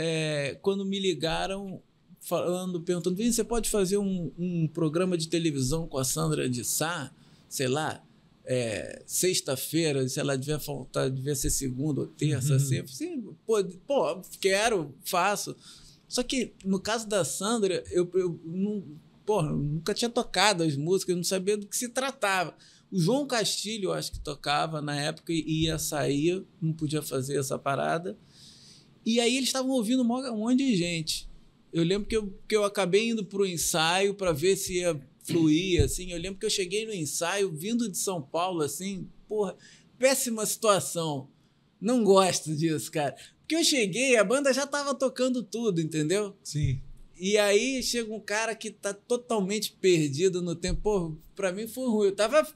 é, quando me ligaram falando, perguntando, você pode fazer um, um, programa de televisão com a Sandra de Sá, sei lá, é, sexta-feira, sei lá, devia faltar, devia ser segunda ou terça, uhum. assim. Sim, pô, pô, quero, faço. Só que no caso da Sandra, eu, eu não, porra, nunca tinha tocado as músicas, não sabia do que se tratava. O João Castilho, eu acho que tocava na época, e ia sair, não podia fazer essa parada. E aí eles estavam ouvindo um monte de gente. Eu lembro que eu, que eu acabei indo para o ensaio para ver se ia fluir, assim. Eu lembro que eu cheguei no ensaio, vindo de São Paulo, assim, porra, péssima situação. Não gosto disso, cara. Porque eu cheguei, a banda já estava tocando tudo, entendeu? Sim. E aí chega um cara que tá totalmente perdido no tempo. Pô, pra mim foi ruim. Eu tava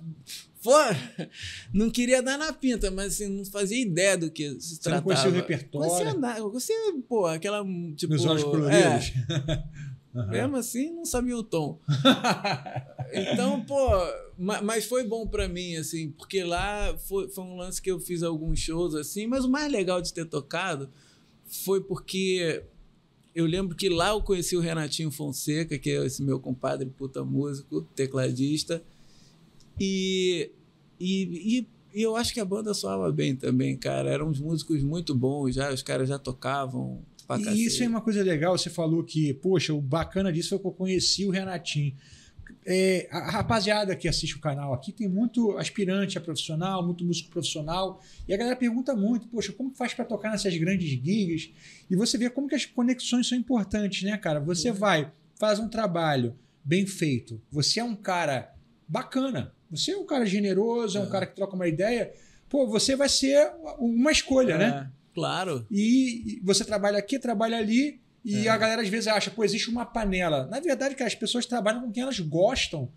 fora, não queria dar na pinta, mas assim, não fazia ideia do que se você tratava. Não conhecia o repertório. Você você, pô, aquela tipo. Nos olhos coloridos. É, uhum. Mesmo assim, não sabia o tom. então, pô, mas foi bom para mim, assim, porque lá foi, foi um lance que eu fiz alguns shows, assim, mas o mais legal de ter tocado foi porque eu lembro que lá eu conheci o Renatinho Fonseca, que é esse meu compadre puta músico, tecladista. E, e, e, e eu acho que a banda soava bem também, cara. Eram uns músicos muito bons, já os caras já tocavam. E isso é uma coisa legal, você falou que, poxa, o bacana disso foi que eu conheci o Renatinho. É, a rapaziada que assiste o canal aqui tem muito aspirante a profissional, muito músico profissional, e a galera pergunta muito: poxa, como faz para tocar nessas grandes gigs? E você vê como que as conexões são importantes, né, cara? Você é. vai, faz um trabalho bem feito, você é um cara bacana, você é um cara generoso, é, é um cara que troca uma ideia, pô, você vai ser uma escolha, né? É, claro. e você trabalha aqui, trabalha ali, e é. a galera às vezes acha, pô, existe uma panela. Na verdade, cara, as pessoas trabalham com quem elas gostam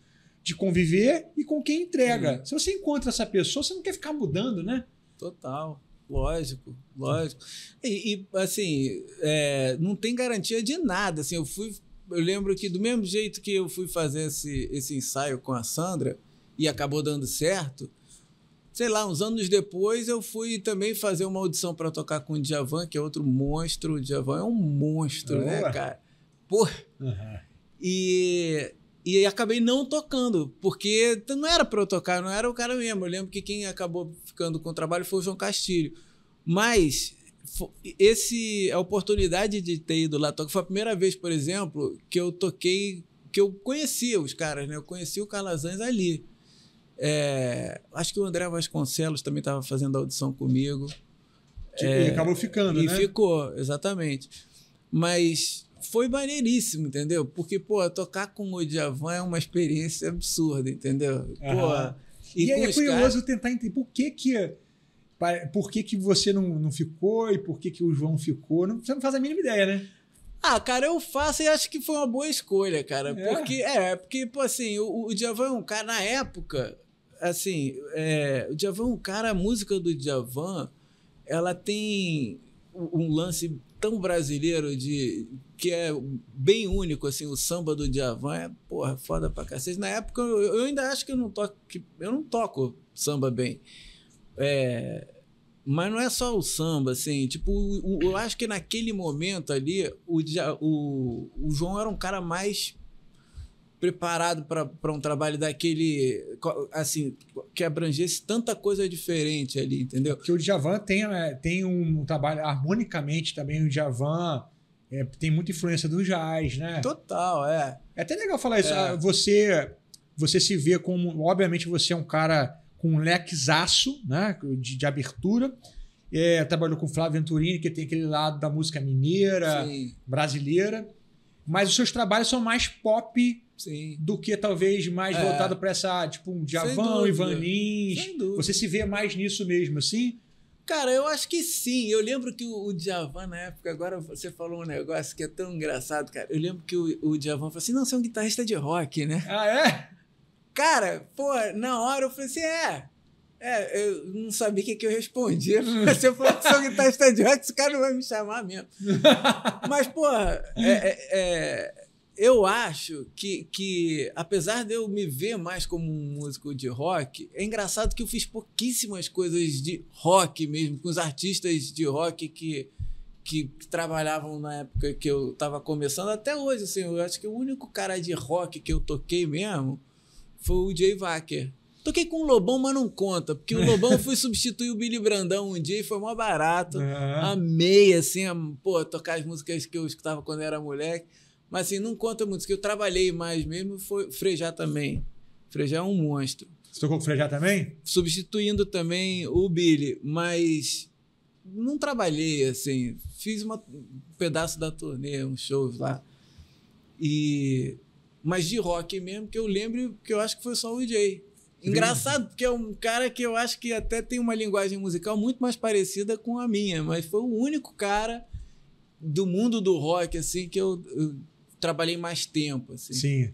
de conviver e com quem entrega. Uhum. Se você encontra essa pessoa, você não quer ficar mudando, né? Total. Lógico, lógico. E, e assim, é, não tem garantia de nada. Assim, eu fui. Eu lembro que do mesmo jeito que eu fui fazer esse, esse ensaio com a Sandra e acabou dando certo, sei lá, uns anos depois eu fui também fazer uma audição para tocar com o Djavan, que é outro monstro. O Djavan é um monstro, né, cara? Pô. Uhum. E, e acabei não tocando, porque não era para eu tocar, não era o cara mesmo. Eu lembro que quem acabou ficando com o trabalho foi o João Castilho. Mas esse a oportunidade de ter ido lá tocar foi a primeira vez, por exemplo, que eu toquei, que eu conhecia os caras, né? Eu conheci o Calazans ali. É, acho que o André Vasconcelos também estava fazendo a audição comigo. Que é, ele acabou ficando, e né? E ficou, exatamente. Mas foi maneiríssimo, entendeu? Porque, pô, tocar com o Djavan é uma experiência absurda, entendeu? Pô, e, e é, é curioso cara... tentar entender por que que... É, por que, que você não, não ficou e por que, que o João ficou? Não, você não faz a mínima ideia, né? Ah, cara, eu faço e acho que foi uma boa escolha, cara. É. Porque, é, porque, pô, assim, o, o Djavan é um cara, na época, assim, é, o Djavan, o cara, a música do Djavan, ela tem um lance tão brasileiro de que é bem único assim o samba do Djavan é porra foda pra cacete na época eu, eu ainda acho que eu não toco que eu não toco samba bem é, mas não é só o samba assim tipo eu acho que naquele momento ali o, o, o João era um cara mais preparado para um trabalho daquele, assim, que abrangesse tanta coisa diferente ali, entendeu? Que o Djavan tem, é, tem um trabalho, harmonicamente também, o Djavan é, tem muita influência do jazz, né? Total, é. É até legal falar isso. É. Ah, você, você se vê como, obviamente, você é um cara com um lequezaço, né, de, de abertura, é, trabalhou com Flávio Venturini, que tem aquele lado da música mineira, Sim. brasileira. Mas os seus trabalhos são mais pop Sim. do que talvez mais é. voltado para essa, tipo, um Djavan, Ivan Você se vê mais nisso mesmo, assim? Cara, eu acho que sim. Eu lembro que o, o Djavan, na época, agora você falou um negócio que é tão engraçado, cara. Eu lembro que o, o Djavan falou assim: não, você é um guitarrista de rock, né? Ah, é? Cara, pô, na hora eu falei assim: é. É, eu não sabia o que, que eu respondia. Se eu falar que sou guitarrista de rock, esse cara não vai me chamar mesmo. Mas, porra, é, é, é, eu acho que, que, apesar de eu me ver mais como um músico de rock, é engraçado que eu fiz pouquíssimas coisas de rock mesmo, com os artistas de rock que, que trabalhavam na época que eu estava começando. Até hoje, assim, eu acho que o único cara de rock que eu toquei mesmo foi o Jay Wacker Toquei com o Lobão, mas não conta, porque o Lobão foi substituir o Billy Brandão um dia e foi mó barato. Uhum. Amei, assim, a, pô, tocar as músicas que eu escutava quando era moleque. Mas assim, não conta muito, que eu trabalhei mais mesmo foi Frejá também. Frejá é um monstro. Você tocou com o Frejá também? Substituindo também o Billy, mas não trabalhei assim. Fiz uma, um pedaço da turnê, um show lá. E mas de rock mesmo que eu lembro que eu acho que foi só o Jay. Engraçado, porque é um cara que eu acho que até tem uma linguagem musical muito mais parecida com a minha, mas foi o único cara do mundo do rock, assim, que eu, eu trabalhei mais tempo. Assim. Sim.